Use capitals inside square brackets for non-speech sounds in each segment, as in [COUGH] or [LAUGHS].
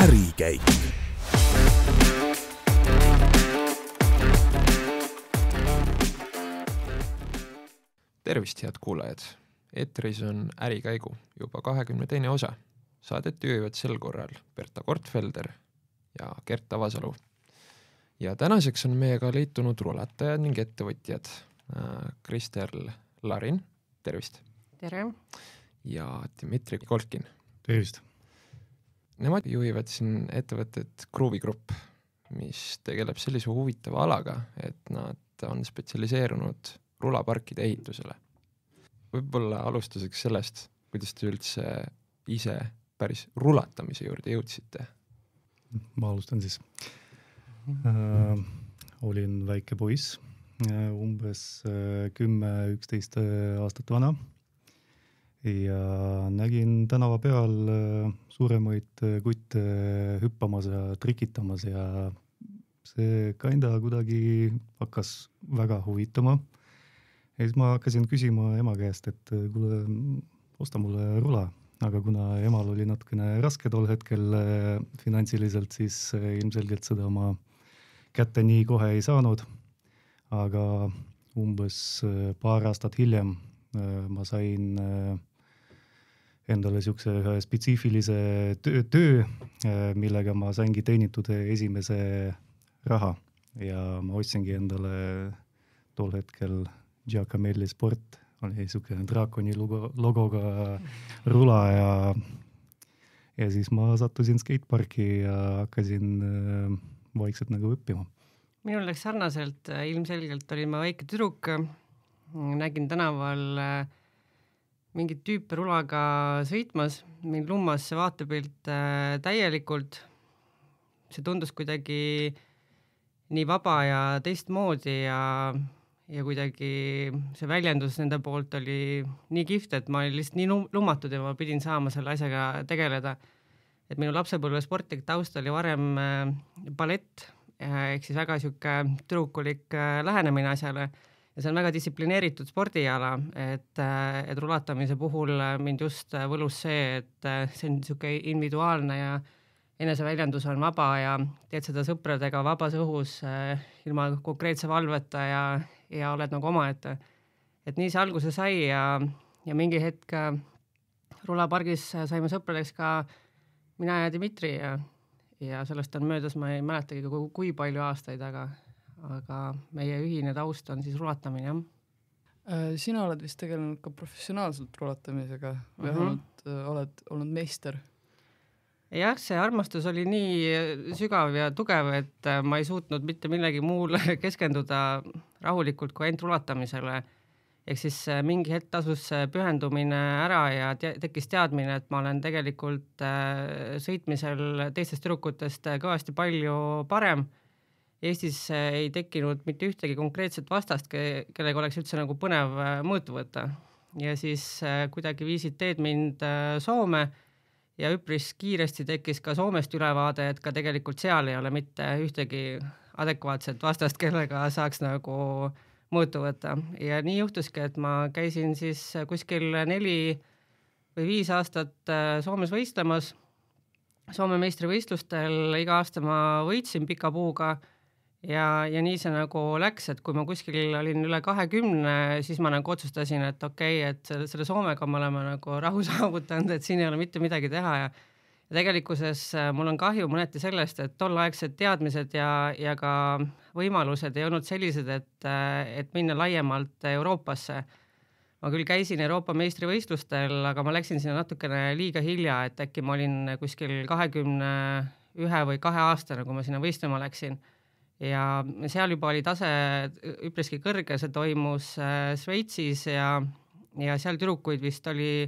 ärikäik. tervist, head kuulajad! eetris on Ärikäigu juba kahekümne teine osa. Saadet juhivad sel korral Berta Kortfelder ja Gert Avasalu. ja tänaseks on meiega liitunud ulatajad ning ettevõtjad äh, Kristel Larin, tervist! tere! ja Dmitri Kolkin. tervist! Nemad juhivad siin ettevõtet Gruuvi Grupp, mis tegeleb sellise huvitava alaga, et nad on spetsialiseerunud rulaparkide ehitusele. võib-olla alustuseks sellest, kuidas te üldse ise päris rulatamise juurde jõudsite? ma alustan siis mhm. äh,. olin väike poiss, äh, umbes äh, kümme-üksteist äh, aastat vana ja nägin tänava peal äh, suuremaid äh, kutte hüppamas ja trikitamas ja see kinda kuidagi hakkas väga huvitama. ja siis ma hakkasin küsima ema käest, et äh, kuule, osta mulle rula, aga kuna emal oli natukene raske tol hetkel finantsiliselt, siis ilmselgelt seda ma kätte nii kohe ei saanud. aga umbes paar aastat hiljem ma sain endale niisuguse ühe spetsiifilise töö, töö, äh, millega ma saingi teenitud esimese raha ja ma ostsingi endale tol hetkel Giacamelli sport, oli niisugune draakoni logo, logoga rula ja, ja siis ma sattusin skateparki ja hakkasin äh, vaikselt nagu õppima. minul läks sarnaselt, äh, ilmselgelt olin ma väike tüdruk, nägin tänaval äh, mingit tüüprulaga sõitmas, mind lummas see vaatepilt äh, täielikult. see tundus kuidagi nii vaba ja teistmoodi ja, ja kuidagi see väljendus nende poolt oli nii kihvt, et ma olin lihtsalt nii lummatud ja ma pidin saama selle asjaga tegeleda. et minu lapsepõlve sportlik taust oli varem äh, ballett äh, ehk siis väga sihuke tüdrukulik äh, lähenemine asjale ja see on väga distsiplineeritud spordiala, et, et rulatamise puhul äh, mind just äh, võlus see, et äh, see on niisugune individuaalne ja eneseväljendus on vaba ja teed seda sõpradega vabas õhus äh, ilma konkreetse valveta ja, ja oled nagu omaette. et nii see alguse sai ja, ja mingi hetk rulapargis saime sõpradeks ka mina ja Dmitri ja, ja sellest on möödas, ma ei mäletagi, kui palju aastaid, aga aga meie ühine taust on siis rulatamine, jah äh, sina oled vist tegelenud ka professionaalselt rulatamisega, vähemalt mm -hmm. oled olnud meister. jah, see armastus oli nii äh, sügav ja tugev, et äh, ma ei suutnud mitte millegi muule [LAUGHS] keskenduda rahulikult kui ainult rulatamisele. ehk siis mingi hetk tasus pühendumine ära ja te tekkis teadmine, et ma olen tegelikult sõitmisel teistest tüdrukutest kõvasti palju parem Eestis äh, ei tekkinud mitte ühtegi konkreetset vastast, kellega oleks üldse nagu põnev äh, mõõtu võtta. ja siis äh, kuidagi viisid teed mind Soome ja üpris kiiresti tekkis ka Soomest ülevaade, et ka tegelikult seal ei ole mitte ühtegi adekvaatset vastast, kellega saaks nagu mõõtu võtta ja nii juhtuski, et ma käisin siis kuskil neli või viis aastat Soomes võistlemas Soome meistrivõistlustel iga aasta ma võitsin pika puuga ja, ja nii see nagu läks, et kui ma kuskil olin üle kahekümne, siis ma nagu otsustasin, et okei okay,, et selle, selle Soomega me oleme nagu rahu [LAUGHS] saavutanud, et siin ei ole mitte midagi teha ja ja tegelikkuses äh, mul on kahju mõneti sellest, et tolleaegsed teadmised ja, ja ka võimalused ei olnud sellised, et, äh, et minna laiemalt Euroopasse. ma küll käisin Euroopa meistrivõistlustel, aga ma läksin sinna natukene liiga hilja, et äkki ma olin kuskil kahekümne ühe või kahe aastane, kui ma sinna võistlema läksin ja seal juba oli tase üpriski kõrge, see toimus äh, Šveitsis ja, ja seal tüdrukuid vist oli,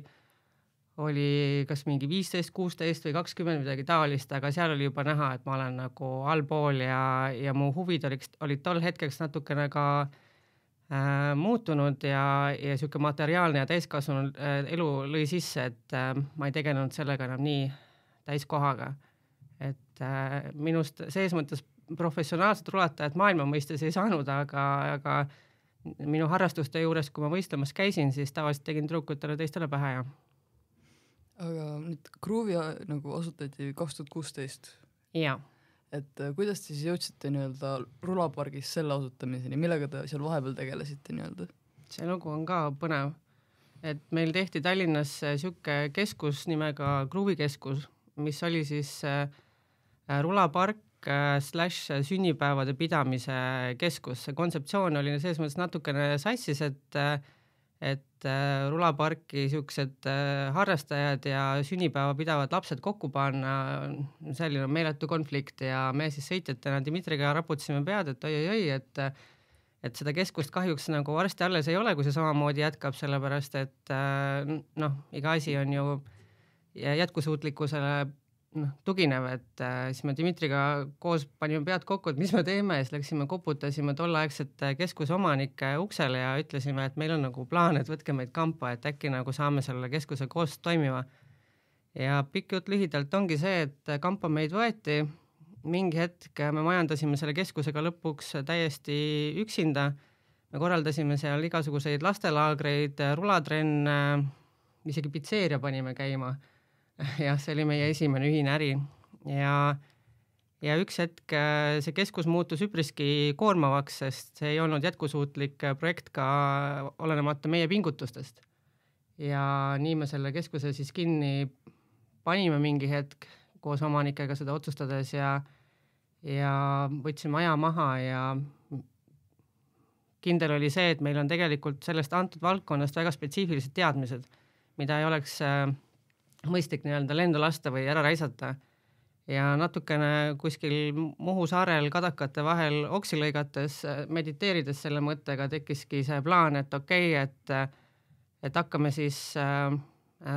oli kas mingi viisteist, kuusteist või kakskümmend midagi taolist, aga seal oli juba näha, et ma olen nagu allpool ja, ja mu huvid olid, olid tol hetkeks natukene ka äh, muutunud ja, ja sihuke materiaalne ja täiskasvanud äh, elu lõi sisse, et äh, ma ei tegelenud sellega enam nii täiskohaga. et äh, minust selles mõttes professionaalset rulatajat maailma mõistes ei saanud, aga, aga minu harrastuste juures, kui ma võistlemas käisin, siis tavaliselt tegin tüdrukutele teistele pähe ja. aga nüüd Gruuvi nagu asutati kaks tuhat kuusteist. jaa. et äh, kuidas te siis jõudsite nii-öelda rulapargis selle asutamiseni, millega te seal vahepeal tegelesite nii-öelda? see lugu on ka põnev, et meil tehti Tallinnas äh, sihuke keskus nimega Gruuvi keskus, mis oli siis äh, äh rulapark, slaš sünnipäevade pidamise keskus, see kontseptsioon oli selles mõttes natukene sassis, et et äh, rulaparki siuksed äh, harrastajad ja sünnipäeva pidavad lapsed kokku panna, selline meeletu konflikt ja me siis sõitjatena Dmitriga raputasime pead, et oi-oi-oi, et et seda keskust kahjuks nagu varsti alles ei ole, kui see samamoodi jätkab, sellepärast et äh, noh, iga asi on ju jätkusuutlikkusele noh, tuginevad, äh, siis me Dmitriga koos panime pead kokku, et mis me teeme ja siis läksime koputasime tolleaegsete keskuse omanike uksele ja ütlesime, et meil on nagu plaan, et võtke meid kampa, et äkki nagu saame selle keskuse koos toimima. ja pikk jutt lühidalt ongi see, et kampa meid võeti, mingi hetk me majandasime selle keskusega lõpuks täiesti üksinda, me korraldasime seal igasuguseid lastelaagreid, rulatrenne, isegi pitseeria panime käima [LAUGHS] jah, see oli meie esimene ühine äri ja, ja üks hetk äh, see keskus muutus üpriski koormavaks, sest see ei olnud jätkusuutlik projekt ka olenemata meie pingutustest. ja nii me selle keskuse siis kinni panime mingi hetk koos omanikega seda otsustades ja, ja võtsime aja maha ja kindel oli see, et meil on tegelikult sellest antud valdkonnast väga spetsiifilised teadmised, mida ei oleks äh, mõistlik nii-öelda lendu lasta või ära raisata. ja natukene kuskil Muhu saarel kadakate vahel oksi lõigates, äh, mediteerides selle mõttega, tekkiski see plaan, et okei okay,, et äh, et hakkame siis äh,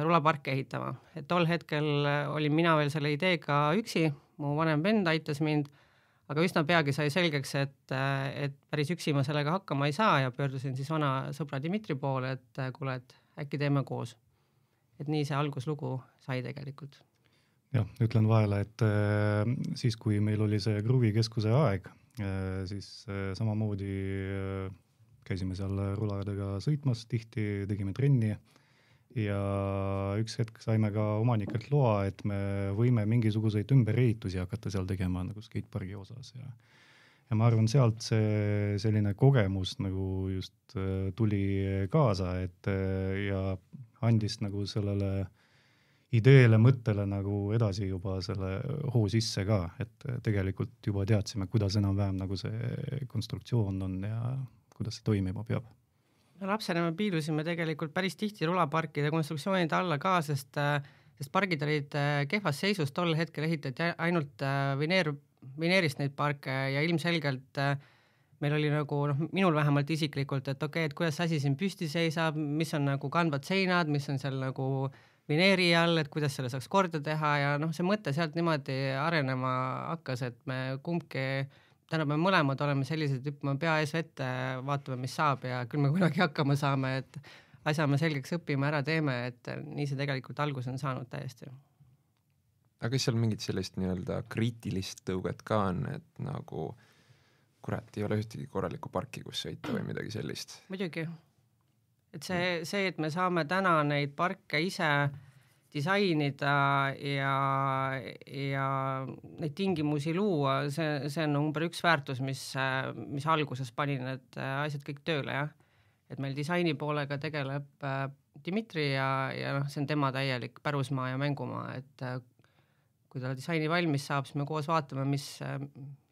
rulaparke ehitama, et tol hetkel äh, olin mina veel selle ideega üksi, mu vanem vend aitas mind, aga üsna peagi sai selgeks, et, et päris üksi ma sellega hakkama ei saa ja pöördusin siis vana sõbra Dmitri poole, et kuule, et äkki teeme koos et nii see alguslugu sai tegelikult. jah, ütlen vahele, et äh, siis, kui meil oli see Gruvi keskuse aeg äh,, siis äh, samamoodi äh, käisime seal rularadega sõitmas tihti, tegime trenni ja üks hetk saime ka omanikelt loa, et me võime mingisuguseid ümberehitusi hakata seal tegema nagu skatepargi osas ja ja ma arvan, sealt see selline kogemus nagu just äh, tuli kaasa, et äh, ja andis nagu sellele ideele, mõttele nagu edasi juba selle hoo sisse ka, et tegelikult juba teadsime, kuidas enam-vähem nagu see konstruktsioon on ja kuidas see toimima peab no lapsena me piilusime tegelikult päris tihti rulaparkide konstruktsioonide alla ka, sest, sest pargid olid äh, kehvas seisus, tol hetkel ehitati ainult äh, vineer, vineerist neid parke ja ilmselgelt äh, meil oli nagu noh, minul vähemalt isiklikult, et okei okay,, et kuidas see asi siin püsti seisab, mis on nagu kandvad seinad, mis on seal nagu vineeri all, et kuidas selle saaks korda teha ja noh, see mõte sealt niimoodi arenema hakkas, et me kumbki, tähendab, me mõlemad oleme sellised, hüppame pea ees vette, vaatame, mis saab ja küll me kunagi hakkama saame, et asja me selgeks õpime, ära teeme, et nii see tegelikult alguse on saanud täiesti aga kas seal mingit sellist nii-öelda kriitilist tõuget ka on, et nagu äh, kurat, ei ole ühtegi korralikku parki, kus sõita või midagi sellist. muidugi. et see, mm. see, et me saame täna neid parke ise disainida ja, ja neid tingimusi luua, see, see on number üks väärtus, mis, mis alguses pani need äh, asjad kõik tööle, jah. et meil disaini poolega tegeleb äh, Dmitri ja, ja noh, see on tema täielik pärusmaa ja mängumaa, et äh, kui ta disaini valmis saab, siis me koos vaatame, mis äh,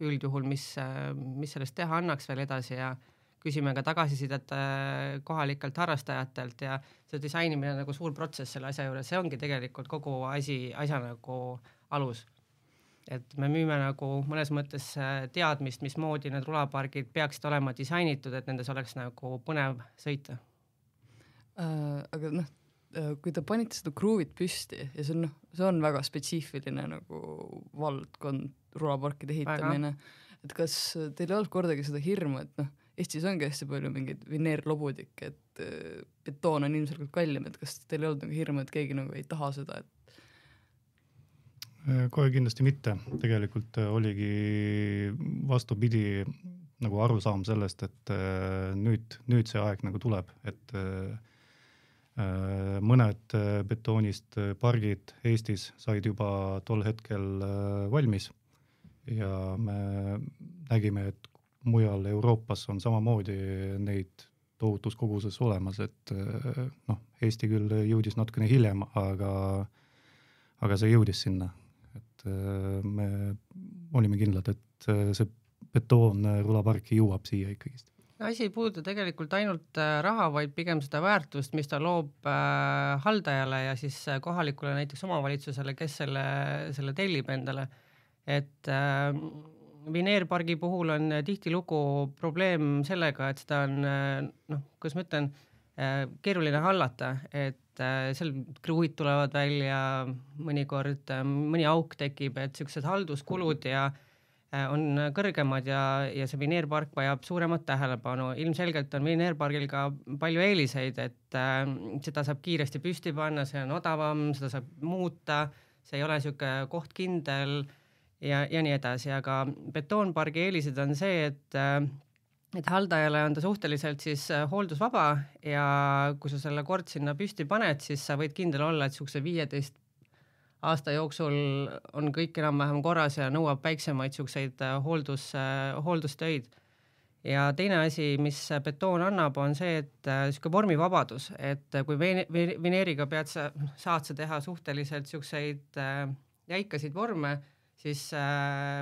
üldjuhul, mis, äh, mis sellest teha annaks veel edasi ja küsime ka tagasisidet äh, kohalikelt harrastajatelt ja see disainimine on nagu suur protsess selle asja juures, see ongi tegelikult kogu asi, asja nagu alus. et me müüme nagu mõnes mõttes teadmist, mismoodi need rulapargid peaksid olema disainitud, et nendes oleks nagu põnev sõita. aga noh Äh, kui te panite seda Groove'it püsti ja see on noh, see on väga spetsiifiline nagu valdkond, rulaparkide ehitamine, et kas teil ei olnud kordagi seda hirmu, et noh, Eestis ongi hästi palju mingeid vineerlobudikke, et äh, betoon on ilmselgelt kallim, et kas teil ei olnud nagu hirmu, et keegi nagu ei taha seda, et äh, kohe kindlasti mitte, tegelikult oligi vastupidi nagu arusaam sellest, et nüüd, nüüd see aeg nagu tuleb, et äh, Äh, mõned äh, betoonist äh, pargid Eestis said juba tol hetkel valmis ja me nägime, et mujal Euroopas on samamoodi neid tohutus koguses olemas, et noh, Eesti küll jõudis natukene hiljem, aga, aga see jõudis sinna, et me olime kindlad, et see betoon rulaparki jõuab siia ikkagist asi ei puuduta tegelikult ainult äh, raha, vaid pigem seda väärtust, mis ta loob äh, haldajale ja siis äh, kohalikule näiteks omavalitsusele, kes selle, selle tellib endale. et äh, vineerpargi puhul on tihtilugu probleem sellega, et seda on noh, kuidas ma ütlen, keeruline hallata, et seal kruvid tulevad välja mõnikord, mõni auk tekib, et siuksed halduskulud ja mm -hmm Äh, on kõrgemad ja, ja see vineerpark vajab suuremat tähelepanu, ilmselgelt on vineerpargil ka palju eeliseid, et äh, seda saab kiiresti püsti panna, see on odavam, seda saab muuta, see ei ole niisugune kohtkindel ja, ja nii edasi, aga betoonpargi eelised on see, et äh, et haldajale on ta suhteliselt siis äh, hooldusvaba ja kui sa selle kord sinna püsti paned, siis sa võid kindel olla, et niisuguse viieteist aasta jooksul on kõik enam-vähem korras ja nõuab väiksemaid siukseid äh, hooldus, äh, hooldustöid. ja teine asi, mis äh, betoon annab, on see, et sihuke vormivabadus, et kui vene-, veneeriga pead sa, saad sa teha suhteliselt siukseid jäikasid vorme, siis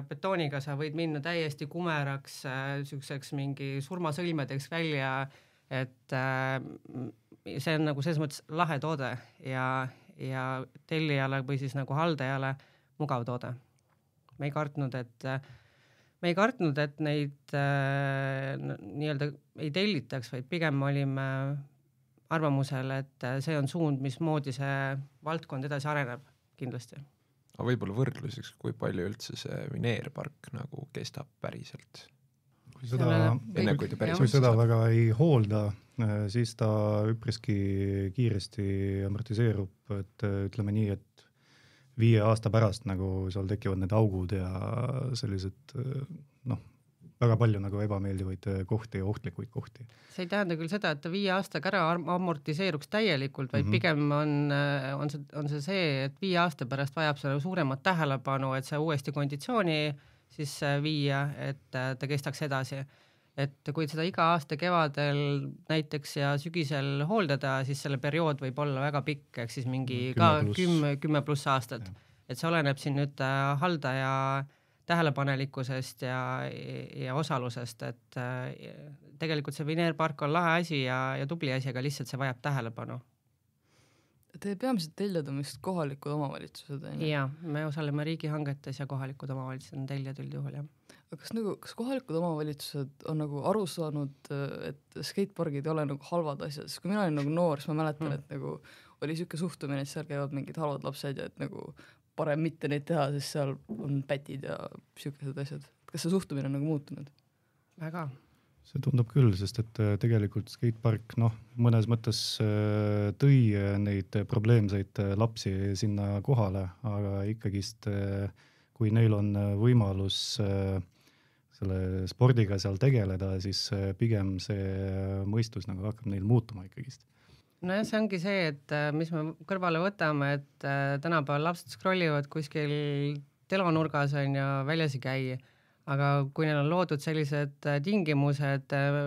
betooniga sa võid minna täiesti kumeraks, siukseks mingi surmasõlmedeks välja, et see on nagu selles mõttes lahe toode ja, ja tellijale või siis nagu haldajale mugav toode. me ei kartnud, et me ei kartnud, et neid äh, nii-öelda ei tellitaks, vaid pigem olime arvamusel, et see on suund, mismoodi see valdkond edasi areneb kindlasti. aga võib-olla võrdluseks, kui palju üldse see Mineerpark nagu kestab päriselt? kui seda, kui, kui seda väga ei hoolda, äh, siis ta üpriski kiiresti amortiseerub, et äh, ütleme nii, et viie aasta pärast nagu seal tekivad need augud ja sellised äh, noh, väga palju nagu ebameeldivaid kohti ja ohtlikuid kohti. see ei tähenda küll seda, et ta viie aastaga ära amortiseeruks täielikult, vaid mm -hmm. pigem on, on see, on see see, et viie aasta pärast vajab selle suuremat tähelepanu, et see uuesti konditsiooni äh, siis äh, viia, et äh, ta kestaks edasi. et kui seda iga aasta kevadel näiteks ja sügisel hooldada, siis selle periood võib olla väga pikk, ehk siis mingi ka kümme, kümme pluss aastat. et see oleneb siin nüüd äh, haldaja tähelepanelikkusest ja, ja osalusest, et tegelikult see vineerpark on lahe asi ja, ja tubli asi, aga lihtsalt see vajab tähelepanu Teie peamiselt teljedamist kohalikud omavalitsused on ju? jaa, me osaleme riigihangetes ja kohalikud omavalitsused on tellijad üldjuhul jah. aga kas nagu, kas kohalikud omavalitsused on nagu aru saanud, et skatepargid ei ole nagu halvad asjad, sest kui mina olin nagu noor, siis ma mäletan mm., et nagu oli niisugune suhtumine, et seal käivad mingid halvad lapsed ja et nagu parem mitte neid teha, sest seal on pätid ja niisugused asjad. kas see suhtumine on nagu muutunud? väga see tundub küll, sest et äh, tegelikult skatepark noh, mõnes mõttes äh, tõi äh, neid probleemseid lapsi sinna kohale, aga ikkagist kui neil on võimalus selle spordiga seal tegeleda, siis pigem see mõistus nagu hakkab neil muutuma ikkagist nojah, see ongi see, et mis me kõrvale võtame, et tänapäeval lapsed scroll ivad kuskil telonurgas on ju, väljas ei käi aga kui neil on loodud sellised äh, tingimused äh,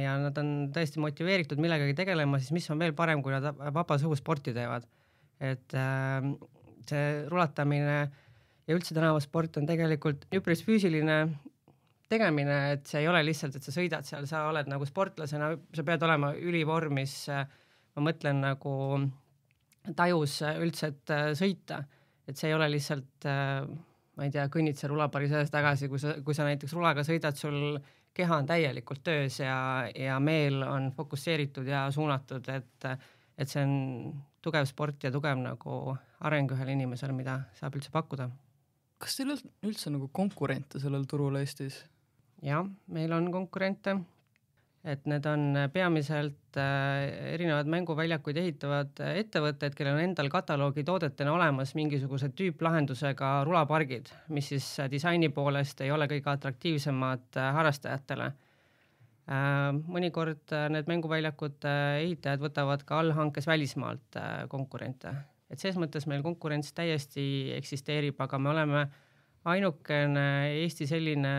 ja nad on tõesti motiveeritud millegagi tegelema, siis mis on veel parem, kui nad vabas õhus sporti teevad. et ähm, see rulatamine ja üldse tänavasport on tegelikult üpris füüsiline tegemine, et see ei ole lihtsalt, et sa sõidad seal, sa oled nagu sportlasena, sa pead olema ülivormis, äh, ma mõtlen nagu tajus üldse, et sõita, et see ei ole lihtsalt äh, ma ei tea, kõnnid seal rulapari sees tagasi, kui sa, kui sa näiteks rulaga sõidad, sul keha on täielikult töös ja, ja meel on fokusseeritud ja suunatud, et, et see on tugev sport ja tugev nagu areng ühel inimesel, mida saab üldse pakkuda. kas teil on üldse nagu konkurente sellel turul Eestis? jah, meil on konkurente et need on peamiselt äh, erinevad mänguväljakuid ehitavad äh, ettevõtted, kellel on endal kataloogi toodetena olemas mingisuguse tüüplahendusega rulapargid, mis siis äh, disaini poolest ei ole kõige atraktiivsemad harrastajatele. mõnikord need mänguväljakute ehitajad võtavad ka allhankes välismaalt konkurente, et ses mõttes meil konkurents täiesti eksisteerib, aga me oleme ainukene Eesti selline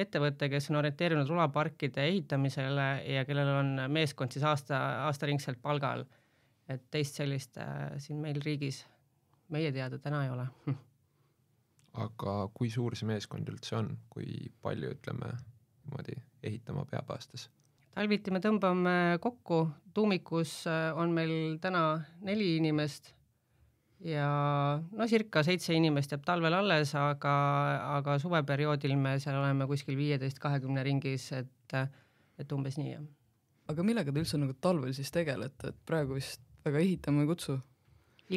ettevõte, kes on orienteerunud rulaparkide ehitamisele ja kellel on meeskond siis aasta, aastaringselt palgal. et teist sellist äh, siin meil riigis meie teada täna ei ole hm.. [LAUGHS] aga kui suur see meeskond üldse on, kui palju, ütleme niimoodi, ehitama peab aastas? talviti me tõmbame kokku, tuumikus äh, on meil täna neli inimest ja no circa seitse inimest jääb talvel alles, aga, aga suveperioodil me seal oleme kuskil viieteist, kahekümne ringis, et, et umbes nii, jah. aga millega te üldse nagu talvel siis tegelete, et praegu vist väga ehitama ei kutsu?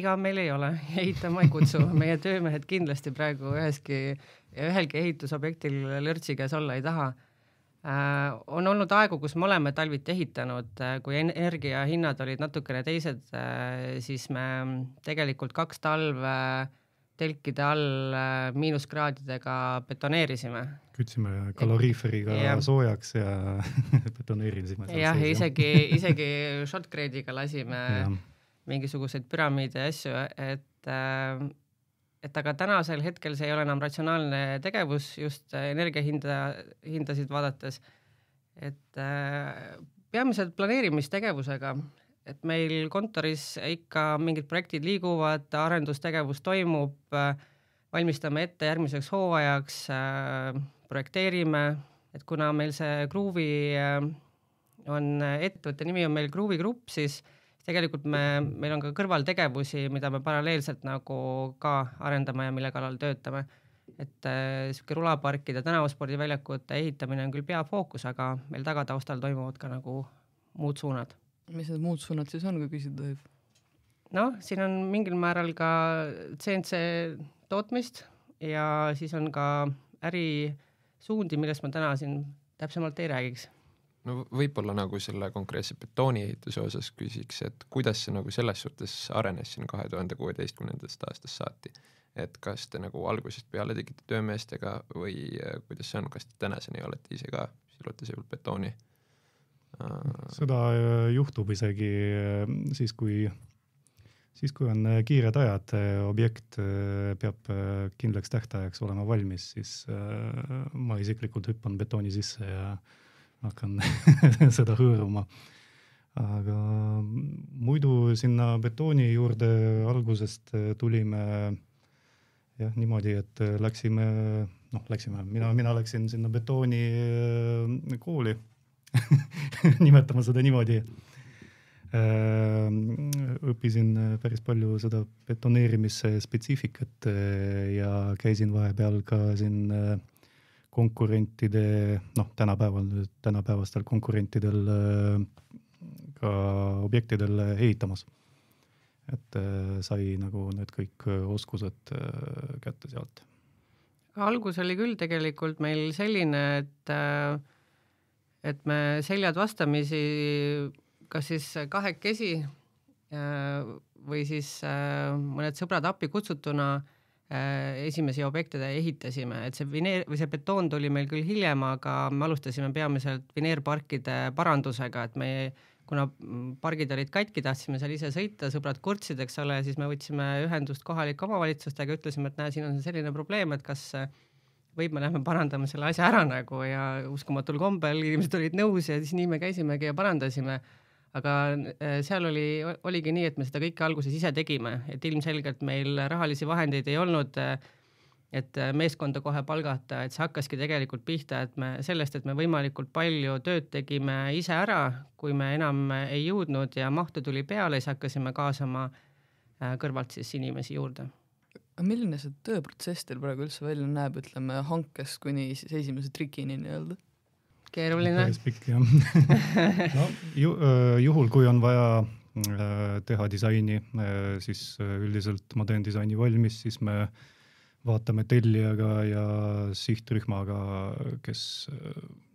iga meil ei ole, [LAUGHS] ehitama ei kutsu, meie töömehed kindlasti praegu üheski, ühelgi ehitusobjektil lörtsi käes olla ei taha Äh, on olnud aegu, kus me oleme talviti ehitanud, äh, kui energiahinnad olid natukene teised, äh, siis me tegelikult kaks talve telkide all miinuskraadidega betoneerisime. kütsime kaloriiferiga ja. soojaks ja [LAUGHS] betoneerisime. jah, isegi, isegi shotgrade'iga lasime ja. mingisuguseid püramiide ja asju, et et aga tänasel hetkel see ei ole enam ratsionaalne tegevus just äh, energiahinda, hindasid vaadates. et äh, peamiselt planeerimistegevusega, et meil kontoris ikka mingid projektid liiguvad, arendustegevus toimub, äh, valmistame ette järgmiseks hooajaks, projekteerime, et kuna meil see Gruuvi on ettevõtte nimi on meil Gruuvi Grupp, siis äh, tegelikult me, meil on ka kõrvaltegevusi, mida me paralleelselt nagu ka arendame ja mille kallal töötame. et niisugune äh, rulaparkide, tänavaspordiväljakute ehitamine on küll peafookus, aga meil tagataustal toimuvad ka nagu muud suunad. mis need muud suunad siis on, kui küsida tohib? noh, siin on mingil määral ka CNC tootmist ja siis on ka ärisuundi, millest ma täna siin täpsemalt ei räägiks no võib-olla nagu selle konkreetse betooniehituse osas küsiks, et kuidas see nagu selles suhtes arenes siin kahe tuhande kuueteistkümnendast aastast saati? et kas te nagu algusest peale tegite töömeestega või äh, kuidas see on, kas te tänaseni olete ise ka, silute seal betooni? Äh? seda äh, juhtub isegi siis, kui, siis kui on kiired ajad, objekt peab kindlaks tähtajaks olema valmis, siis ma isiklikult hüppan betooni sisse ja äh, hakkan [LAUGHS] seda hõõruma. aga muidu sinna betooni juurde algusest tulime jah, niimoodi, et läksime, noh, läksime, mina, mina läksin sinna betooni äh, kooli [LAUGHS] nimetame seda niimoodi. Äh, õppisin päris palju seda betoneerimise spetsiifikat äh, ja käisin vahepeal ka siin äh, konkurentide, noh, tänapäeval, tänapäevastel konkurentidel äh, ka objektidel äh, ehitamas. et äh, sai nagu need kõik oskused kätte sealt. algus oli küll tegelikult meil selline, et et me seljad vastamisi kas siis kahekesi või siis mõned sõbrad appi kutsutuna Äh, esimesi objekte ehitasime, et see vineer või see betoon tuli meil küll hiljem, aga me alustasime peamiselt vineerparkide parandusega, et me kuna pargid olid katki, tahtsime seal ise sõita, sõbrad kurtsid, eks ole, siis me võtsime ühendust kohalike omavalitsustega, ütlesime, et näe, siin on selline probleem, et kas võib, me lähme parandame selle asja ära nagu ja uskumatul kombel inimesed olid nõus ja siis nii me käisimegi ja parandasime aga äh, seal oli, oligi nii, et me seda kõike alguses ise tegime, et ilmselgelt meil rahalisi vahendeid ei olnud, äh, et äh, meeskonda kohe palgata, et see hakkaski tegelikult pihta, et me sellest, et me võimalikult palju tööd tegime ise ära, kui me enam ei jõudnud ja mahtu tuli peale, siis hakkasime kaasama kõrvalt siis inimesi juurde. milline see tööprotsess teil praegu üldse välja näeb, ütleme hankest kuni siis esimese trikini nii-öelda? keeruline. päris pikk jah [LAUGHS] no ju, äh, juhul, kui on vaja äh, teha disaini, äh, siis üldiselt ma teen disaini valmis, siis me vaatame tellijaga ja sihtrühmaga, kes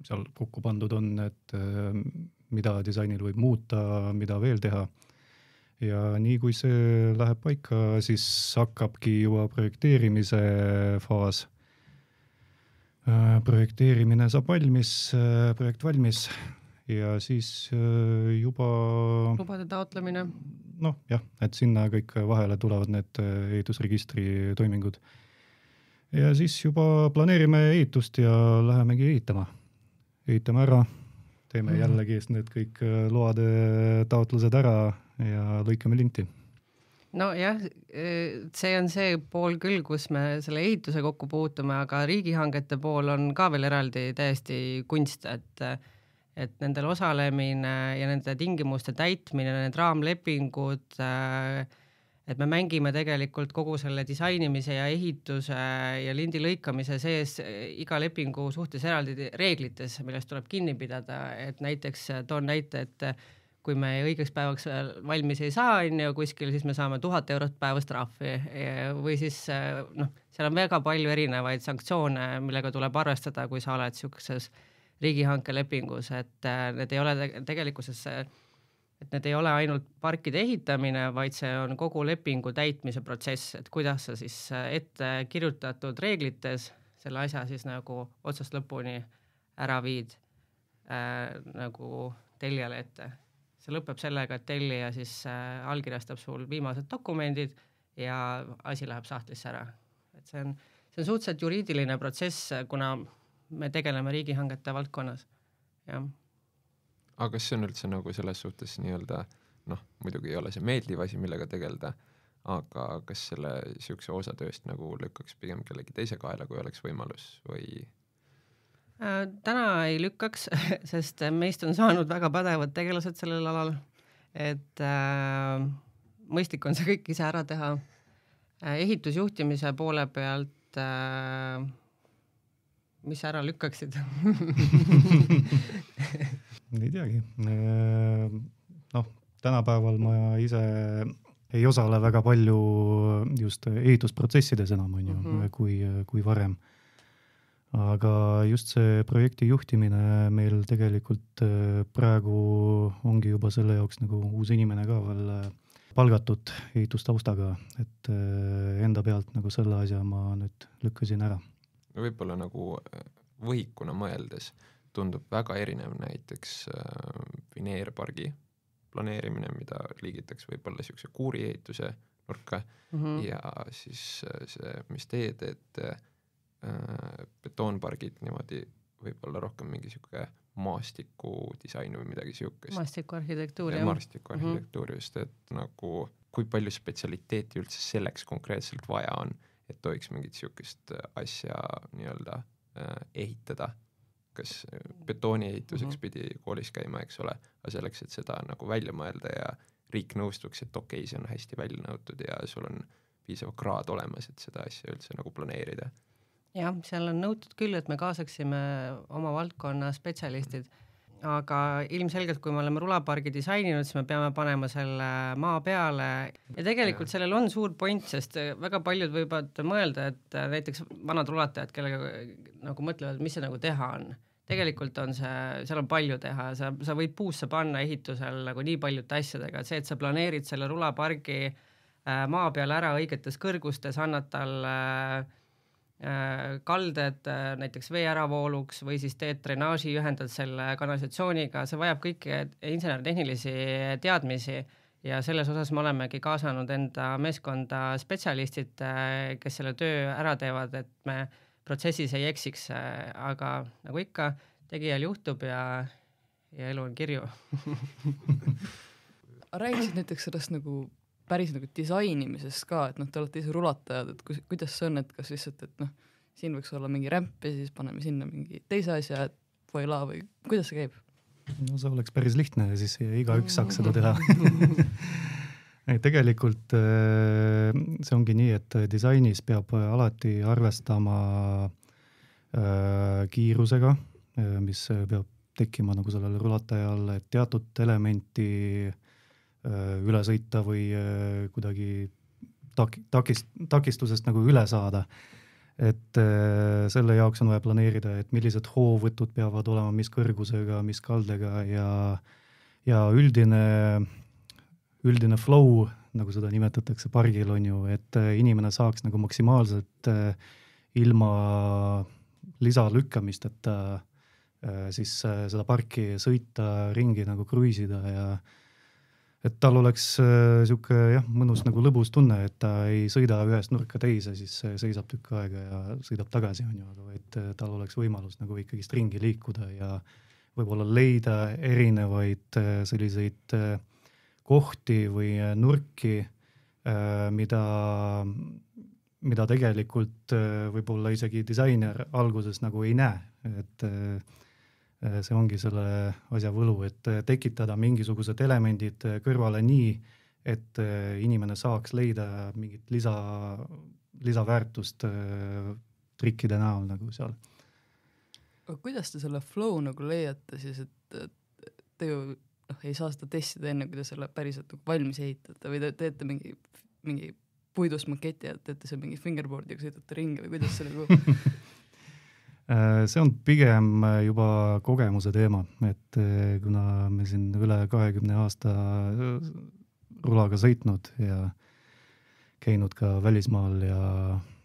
seal kokku pandud on, et mida disainil võib muuta, mida veel teha. ja nii kui see läheb paika, siis hakkabki juba projekteerimise faas Äh, projekteerimine saab valmis, äh, projekt valmis ja siis äh, juba. lubade taotlemine. noh, jah, et sinna kõik vahele tulevad need ehitusregistri toimingud. ja siis juba planeerime ehitust ja lähemegi ehitama, ehitame ära, teeme mm -hmm. jällegi need kõik loade taotlused ära ja lõikame linti nojah, see on see pool küll, kus me selle ehituse kokku puutume, aga riigihangete pool on ka veel eraldi täiesti kunst, et et nendel osalemine ja nende tingimuste täitmine, need raamlepingud, et me mängime tegelikult kogu selle disainimise ja ehituse ja lindi lõikamise sees iga lepingu suhtes eraldi reeglites, millest tuleb kinni pidada, et näiteks toon näite, et kui me õigeks päevaks valmis ei saa, on ju, kuskil, siis me saame tuhat eurot päevas trahvi või siis eh, noh, seal on väga palju erinevaid sanktsioone, millega tuleb arvestada, kui sa oled niisuguses riigihankelepingus, et eh, need ei ole tegelikkuses, eh, et need ei ole ainult parkide ehitamine, vaid see on kogu lepingu täitmise protsess, et kuidas sa siis ette kirjutatud reeglites selle asja siis nagu otsast lõpuni ära viid äh, nagu teljele ette see lõpeb sellega, et tellija siis äh, allkirjastab sul viimased dokumendid ja asi läheb sahtlisse ära. et see on, see on suhteliselt juriidiline protsess, kuna me tegeleme riigihangete valdkonnas, jah. aga kas see on üldse nagu selles suhtes nii-öelda noh, muidugi ei ole see meeldiv asi, millega tegeleda, aga kas selle niisuguse osa tööst nagu lükkaks pigem kellegi teise kaela, kui oleks võimalus või äh,? täna ei lükkaks, [LAUGHS] sest meist on saanud väga pädevad tegelased sellel alal. et äh, mõistlik on see kõik ise ära teha äh,. ehitusjuhtimise poole pealt äh, mis ära lükkaksid [LAUGHS] ei teagi. Äh, noh, tänapäeval ma ise ei osale väga palju just ehitusprotsessides enam, on ju, mhm. kui, kui varem aga just see projekti juhtimine meil tegelikult äh, praegu ongi juba selle jaoks nagu uus inimene ka veel äh, palgatud ehitustaustaga, et äh, enda pealt nagu selle asja ma nüüd lükkasin ära. võib-olla nagu võhikuna mõeldes tundub väga erinev näiteks vineerpargi planeerimine, mida liigitakse võib-olla niisuguse kuuri ehituse nurka mm -hmm. ja siis see, mis teie teete betoonpargid äh, niimoodi võib-olla rohkem mingi sihuke maastiku disain või midagi siukest. maastikuarhitektuur jah. maastikuarhitektuur mhm. mm -hmm. just, et nagu kui palju spetsialiteeti üldse selleks konkreetselt vaja on, et tohiks mingit siukest äh, asja nii-öelda äh, ehitada. kas betooni ehituseks mm -hmm. pidi koolis käima, eks ole, aga selleks, et seda nagu välja mõelda ja riik nõustuks, et okei okay,, see on hästi välja nõutud ja sul on piisav kraad olemas, et seda asja üldse nagu planeerida jah, seal on nõutud küll, et me kaasaksime oma valdkonna spetsialistid, aga ilmselgelt, kui me oleme rulapargi disaininud, siis me peame panema selle maa peale ja tegelikult ja. sellel on suur point, sest väga paljud võivad mõelda, et näiteks vanad rulatajad, kellega nagu mõtlevad, mis see nagu teha on tegelikult on see, seal on palju teha, sa, sa võid puusse panna ehitusel nagu nii paljude asjadega, et see, et sa planeerid selle rulapargi äh, maa peal ära õigetes kõrgustes, annad talle äh, Äh, kalded äh, näiteks vee äravooluks või siis teed drenaaži, ühendad selle kanalisatsiooniga, see vajab kõiki insener-tehnilisi teadmisi ja selles osas me olemegi kaasanud enda meeskonda spetsialistid, äh, kes selle töö ära teevad, et me protsessis ei eksiks, aga nagu ikka, tegijal juhtub ja, ja elu on kirju [LAUGHS] rääkisid näiteks sellest nagu päris nagu disainimises ka, et noh, te olete ise rulatajad, et kus, kuidas see on, et kas lihtsalt, et noh, siin võiks olla mingi rämp ja siis paneme sinna mingi teise asja, et voila või kuidas see käib? no see oleks päris lihtne ja siis igaüks saaks seda teha [LAUGHS] Ei, tegelikult äh, see ongi nii, et disainis peab alati arvestama äh, kiirusega, äh, mis peab tekkima nagu sellel rulatajal, et teatud elementi äh, Äh, üle sõita või äh, kuidagi tak-, takist-, takistusest nagu üle saada. et äh, selle jaoks on vaja planeerida, et millised hoovõtud peavad olema, mis kõrgusega, mis kaldega ja, ja üldine, üldine flow, nagu seda nimetatakse pargil, on ju, et inimene saaks nagu maksimaalselt ilma lisalükkamisteta siis seda parki sõita, ringi nagu kruiisida ja äh, et tal oleks äh, sihuke jah, mõnus nagu lõbus tunne, et ta ei sõida ühest nurka teise, siis seisab tükk aega ja sõidab tagasi, on ju, aga vaid äh, tal oleks võimalus nagu ikkagist ringi liikuda ja võib-olla leida erinevaid äh, selliseid kohti või nurki, mida, mida tegelikult võib-olla isegi disainer alguses nagu ei näe, et Äh, see ongi selle asja võlu, et äh, tekitada mingisugused elemendid äh, kõrvale nii, et inimene saaks leida mingit lisa, lisaväärtust trikkide näol nagu seal. aga kuidas te selle flow nagu leiate siis, et te ju noh, ei saa seda testida enne, kui te selle päriselt nagu valmis ehitate või te teete mingi, mingi puidust maketi ja teete seal mingi fingerboard'iga, sõidate ringi või kuidas see nagu [LAUGHS] Äh, see on pigem äh, juba kogemuse teema, et äh, kuna me siin üle kahekümne aasta rulaga sõitnud ja käinud ka välismaal ja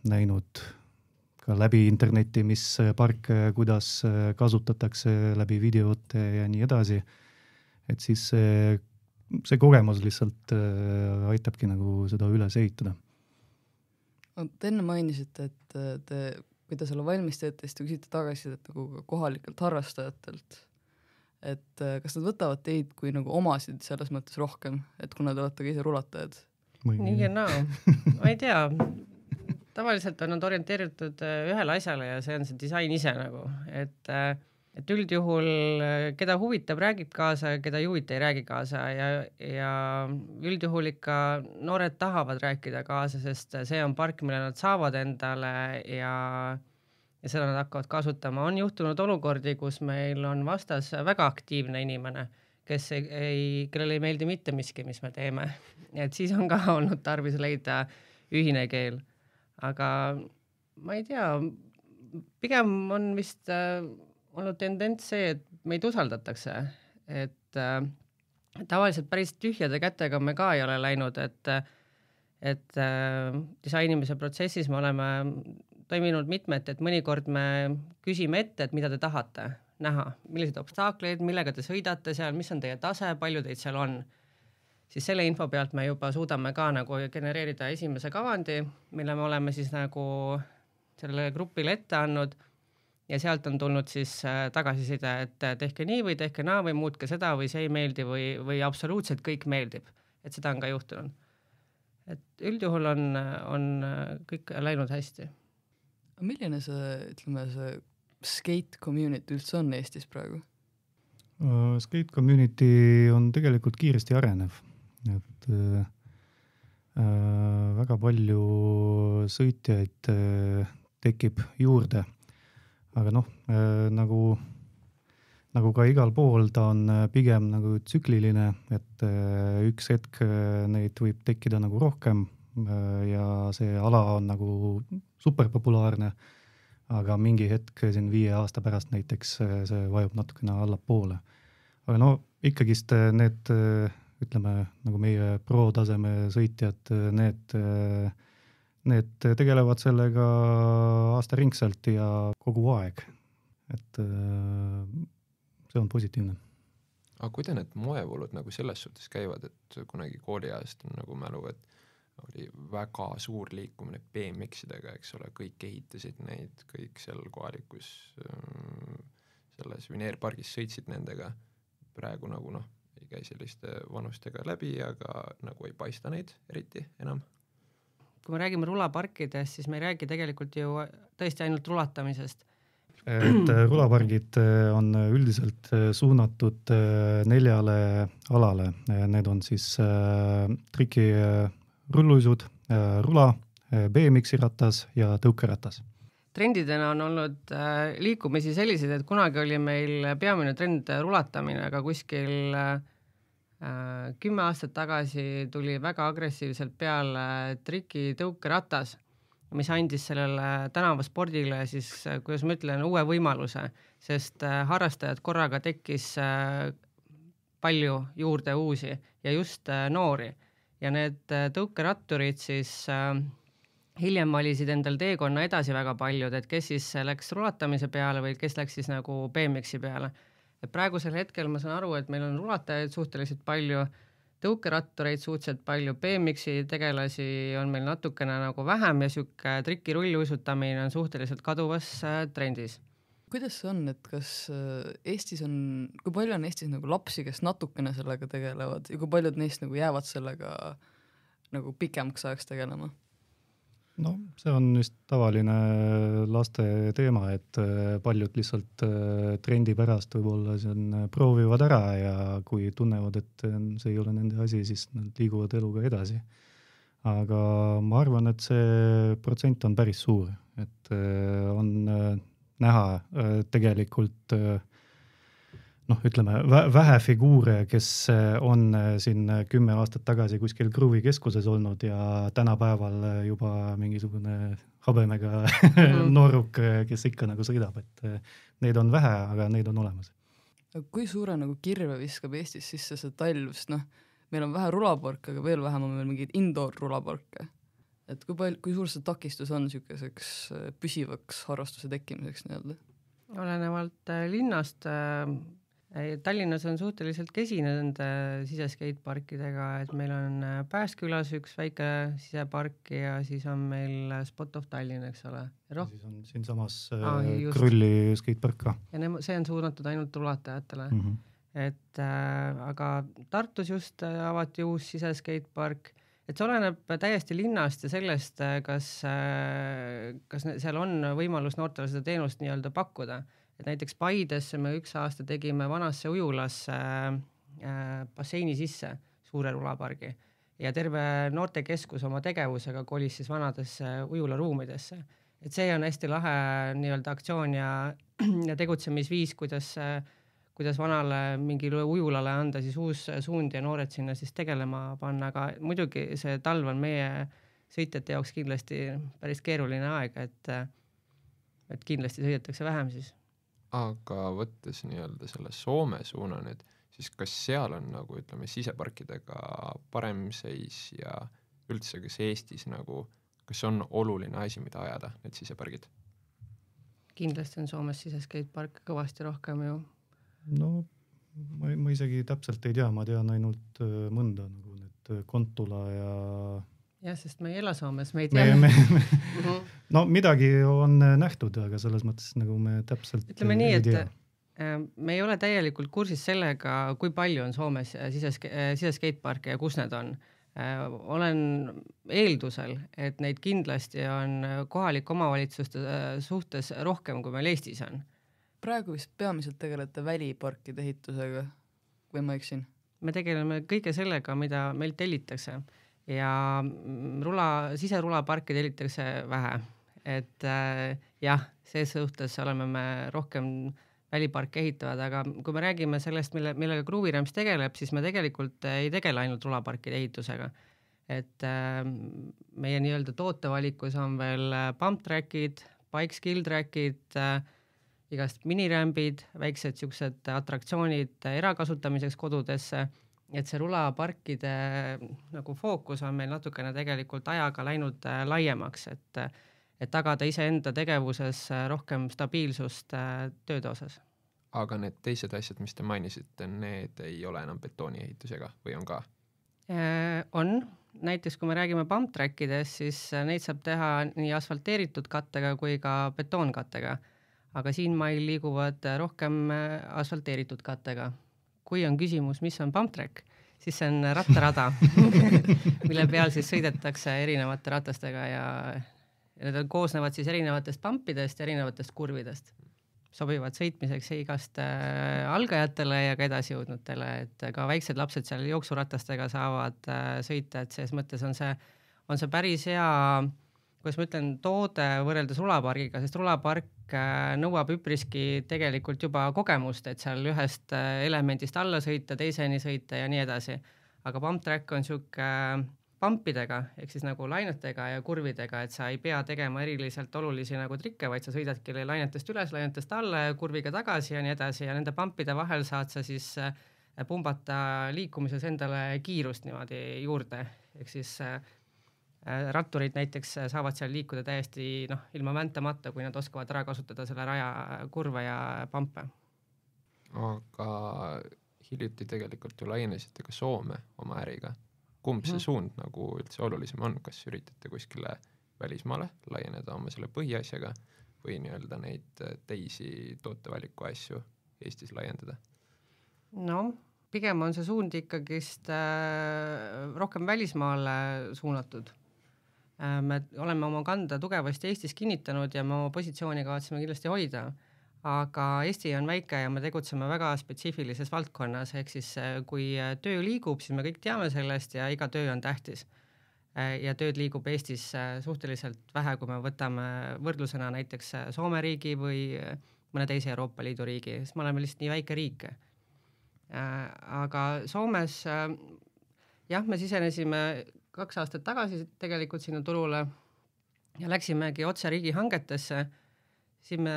näinud ka läbi interneti, mis parke, kuidas kasutatakse läbi videote ja nii edasi. et siis see, see kogemus lihtsalt aitabki nagu seda üles ehitada no,. Te enne mainisite, et te kui te selle valmis teete, siis te küsite tagasisidet nagu kohalikelt harrastajatelt. et äh, kas nad võtavad teid kui nagu omasid selles mõttes rohkem, et kuna te olete ka ise rulatajad? nii ja naa no., ma ei tea, tavaliselt on nad orienteeritud äh, ühele asjale ja see on see disain ise nagu, et äh, et üldjuhul, äh, keda huvitab, räägib kaasa ja keda ei huvita, ei räägi kaasa ja, ja üldjuhul ikka noored tahavad rääkida kaasa, sest see on park, mille nad saavad endale ja ja seda nad hakkavad kasutama, on juhtunud olukordi, kus meil on vastas väga aktiivne inimene, kes ei, ei, kellele ei meeldi mitte miski, mis me teeme, et siis on ka [LAUGHS] olnud tarvis leida ühine keel, aga ma ei tea, pigem on vist äh, olnud tendents see, et meid usaldatakse, et äh, tavaliselt päris tühjade kätega me ka ei ole läinud, et et äh, disainimise protsessis me oleme toiminud mitmeti, et mõnikord me küsime ette, et mida te tahate näha, milliseid obstaakleid, millega te sõidate seal, mis on teie tase, palju teid seal on. siis selle info pealt me juba suudame ka nagu genereerida esimese kavandi, mille me oleme siis nagu sellele grupile ette andnud ja sealt on tulnud siis äh, tagasiside, et äh, tehke nii või tehke naa või muutke seda või see ei meeldi või, või absoluutselt kõik meeldib, et seda on ka juhtunud. et üldjuhul on, äh, on kõik läinud hästi. milline see, ütleme see skate community üldse on Eestis praegu? Skate community on tegelikult kiiresti arenev, et äh, väga palju sõitjaid äh, tekib juurde aga noh, äh, nagu, nagu ka igal pool, ta on äh, pigem nagu tsükliline, et äh, üks hetk neid võib tekkida nagu rohkem ja see ala on nagu superpopulaarne. aga mingi hetk siin viie aasta pärast näiteks see vajub natukene allapoole. aga no ikkagist need ütleme nagu meie pro taseme sõitjad, need äh, need tegelevad sellega aastaringselt ja kogu aeg. et äh, see on positiivne. aga kuidas need moevoolud nagu selles suhtes käivad, et kunagi kooliajast on nagu mälu, et oli väga suur liikumine BMX-idega, eks ole, kõik ehitasid neid, kõik seal kohalikus äh, selles vineerpargis sõitsid nendega. praegu nagu noh, ei käi selliste vanustega läbi, aga nagu ei paista neid eriti enam kui me räägime rulaparkidest, siis me ei räägi tegelikult ju tõesti ainult rulatamisest. et äh, rulapargid äh, on üldiselt äh, suunatud neljale alale, need on siis trikirulluisud, rula, BMX-i ratas ja tõukeratas trendidena on olnud liikumisi selliseid, et kunagi oli meil peamine trend rulatamine, aga kuskil Äh, kümme aastat tagasi tuli väga agressiivselt peale trikitõukeratas, mis andis sellele tänavaspordile siis, kuidas ma ütlen, uue võimaluse, sest äh, harrastajad korraga tekkis äh, palju juurde uusi ja just noori ja need tõukeratturid siis hiljem valisid endal teekonna edasi väga paljud, et kes siis läks rulatamise peale või kes läks siis nagu BMX-i peale et praegusel hetkel ma saan aru, et meil on ulatajaid suhteliselt palju, tõukerattureid suhteliselt palju, BMX-i tegelasi on meil natukene nagu vähem ja niisugune trikirulli uisutamine on suhteliselt kaduvas äh, trendis kuidas see on, et kas äh, Eestis on, kui palju on Eestis nagu lapsi, kes natukene sellega tegelevad ja kui paljud neist nagu jäävad sellega nagu pikemaks ajaks tegelema? no see on vist tavaline laste teema, et eh, paljud lihtsalt eh, trendi pärast võib-olla see on, eh, proovivad ära ja kui tunnevad, et see ei ole nende asi, siis nad liiguvad eluga edasi. aga ma arvan, et see protsent on päris suur, et on näha tegelikult noh, ütleme vähe figuure, kes eh, on eh, siin eh, kümme aastat tagasi kuskil Gruvi keskuses olnud ja tänapäeval juba mingisugune habemega [LAUGHS] mm. nooruk, kes ikka nagu sõidab, et neid on vähe, aga neid on olemas. kui suure nagu kirve viskab Eestis sisse see talv, sest noh, meil on vähe rulaparke, aga veel vähem on meil mingeid indoor rulaparke. et kui palju, kui suur see takistus on niisuguseks püsivaks harrastuse tekkimiseks nii-öelda? olenevalt linnast Äh, Tallinnas on suhteliselt kesinenud siseskateparkidega, et meil on äh, Pääskülas üks väike sisepark ja siis on meil äh, Spot of Tallinn, eks ole. siis on siinsamas ah, just. Krülli skatepark ka. ja ne, see on suunatud ainult ulatajatele mm. -hmm. et äh, aga Tartus just avati uus siseskatepark, et see oleneb täiesti linnast ja sellest, kas äh,, kas seal on võimalus noortele seda teenust nii-öelda pakkuda et näiteks Paidesse me üks aasta tegime vanasse ujulasse äh, basseini sisse suure rulapargi ja terve noortekeskus oma tegevusega kolis siis vanadesse ujularuumidesse. et see on hästi lahe nii-öelda aktsioon ja, ja tegutsemisviis, kuidas, kuidas vanale mingile ujulale anda siis uus suund ja noored sinna siis tegelema panna, aga muidugi see talv on meie sõitjate jaoks kindlasti päris keeruline aeg, et, et kindlasti sõidetakse vähem siis aga võttes nii-öelda selle Soome suuna nüüd, siis kas seal on nagu ütleme, siseparkidega parem seis ja üldse, kas Eestis nagu, kas see on oluline asi, mida ajada, need sisepargid? kindlasti on Soomes siseskeitparke kõvasti rohkem ju. no ma, ma isegi täpselt ei tea, ma tean ainult äh, mõnda nagu need äh, Kontula ja jah, sest me ei ela Soomes, me ei tea. Me, me, mhm. no midagi on nähtud, aga selles mõttes nagu me täpselt. ütleme nii, et tea. Äh, me ei ole täielikult kursis sellega, kui palju on Soomes äh, sises, äh, siseskateparke ja kus need on. olen eeldusel, et neid kindlasti on kohalike omavalitsuste suhtes rohkem, kui meil Eestis on. praegu vist peamiselt tegelete väliparkide ehitusega, või ma eksin? me tegeleme kõige sellega, mida meilt tellitakse ja mm, rula, siserulaparke tellitakse vähe, et äh, jah, ses suhtes oleme me rohkem väliparke ehitavad, aga kui me räägime sellest, mille, millega Gruviramps tegeleb, siis me tegelikult ei tegele ainult rulaparkide ehitusega. et äh, meie nii-öelda tootevalikus on veel äh, pump track'id, bike skill track'id äh,, igast minirämbid, väiksed siuksed atraktsioonid erakasutamiseks kodudesse et see rulaparkide nagu fookus on meil natukene tegelikult ajaga läinud äh, laiemaks, et, et tagada iseenda tegevuses äh, rohkem stabiilsust äh, tööde osas. aga need teised asjad, mis te mainisite, need ei ole enam betoonioehitusega või on ka? on, näiteks kui me räägime pumptrackidest, siis neid saab teha nii asfalteeritud kattega kui ka betoonkattega, aga siin mail liiguvad rohkem asfalteeritud kattega kui on küsimus, mis on pump track, siis see on rattarada [LAUGHS] mille peal siis sõidetakse erinevate ratastega ja, ja need koosnevad siis erinevatest pampidest ja erinevatest kurvidest. sobivad sõitmiseks igast äh, algajatele ja ka edasijõudnutele, et ka väiksed lapsed seal jooksuratastega saavad äh, sõita, et selles mõttes on see, on see päris hea äh, kuidas ma ütlen, toode võrreldes rulapargiga, sest rulapark äh, nõuab üpriski tegelikult juba kogemust, et seal ühest äh, elemendist alla sõita, teiseni sõita ja nii edasi. aga pump track on sihuke äh, pampidega ehk siis nagu lainetega ja kurvidega, et sa ei pea tegema eriliselt olulisi nagu trikke, vaid sa sõidadki lainetest üles, lainetest alla ja kurviga tagasi ja nii edasi ja nende pampide vahel saad sa siis pumbata liikumises endale kiirust niimoodi juurde, ehk siis äh, Äh, ratturid näiteks äh, saavad seal liikuda täiesti noh, ilma väntamata, kui nad oskavad ära kasutada selle raja äh, kurve ja pampe. aga hiljuti tegelikult ju laienesite ka Soome oma äriga. kumb see mm -hmm. suund nagu üldse olulisem on, kas üritate kuskile välismaale laieneda oma selle põhiasjaga või nii-öelda neid teisi tootevaliku asju Eestis laiendada? noh, pigem on see suund ikkagist äh, rohkem välismaale suunatud Äh, me oleme oma kanda tugevasti Eestis kinnitanud ja me oma positsiooni kavatseme kindlasti hoida, aga Eesti on väike ja me tegutseme väga spetsiifilises valdkonnas, ehk siis äh, kui äh, töö liigub, siis me kõik teame sellest ja iga töö on tähtis. ja tööd liigub Eestis suhteliselt vähe, kui me võtame võrdlusena näiteks Soome riigi või mõne teise Euroopa Liidu riigi, sest me oleme lihtsalt nii väike riik. aga Soomes jah, me sisenesime kaks aastat tagasi tegelikult sinna turule ja läksimegi otse riigihangetesse, siis me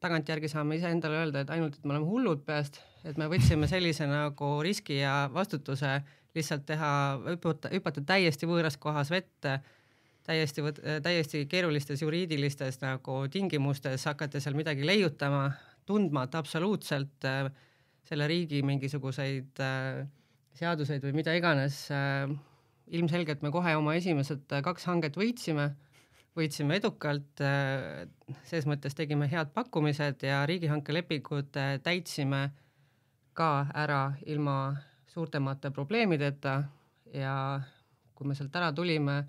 tagantjärgi saame iseendale öelda, et ainult, et me oleme hullud peast, et me võtsime sellise [LAUGHS] nagu riski ja vastutuse lihtsalt teha, hüpata, hüpata täiesti võõras kohas vette, täiesti, täiesti keerulistes juriidilistes nagu tingimustes, hakata seal midagi leiutama, tundmata absoluutselt äh, selle riigi mingisuguseid äh, seaduseid või mida iganes äh, ilmselgelt me kohe oma esimesed äh, kaks hanget võitsime, võitsime edukalt, äh, ses mõttes tegime head pakkumised ja riigihanke lepingud äh, täitsime ka ära ilma suurtemate probleemideta ja kui me sealt ära tulime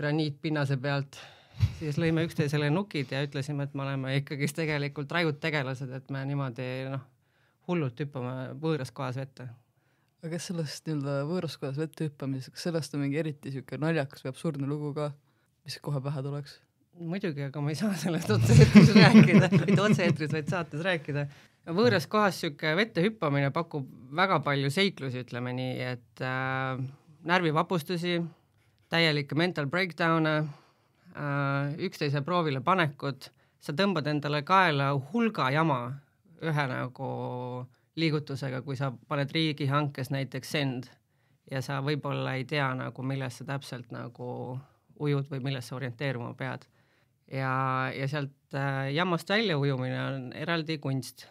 graniitpinnase pealt, siis lõime üksteisele nukid ja ütlesime, et me oleme ikkagist tegelikult rajud tegelased, et me niimoodi noh, hullult hüppame võõras kohas vette aga kas sellest nii-öelda võõras kohas vette hüppamisest, kas sellest on mingi eriti sihuke naljakas või absurdne lugu ka, mis kohe pähe tuleks? muidugi, aga ma ei saa sellest otse-eetris rääkida, [LAUGHS] mitte otse-eetris, vaid saates rääkida. võõras kohas sihuke vette hüppamine pakub väga palju seiklusi, ütleme nii, et äh, närvivapustusi, täielikke mental breakdown'e äh,, üksteise proovile panekut, sa tõmbad endale kaela hulga jama ühe nagu äh, liigutusega, kui sa paned riigihankes näiteks send ja sa võib-olla ei tea nagu, millest sa täpselt nagu ujud või millest sa orienteeruma pead. ja, ja sealt äh, jammast välja ujumine on eraldi kunst,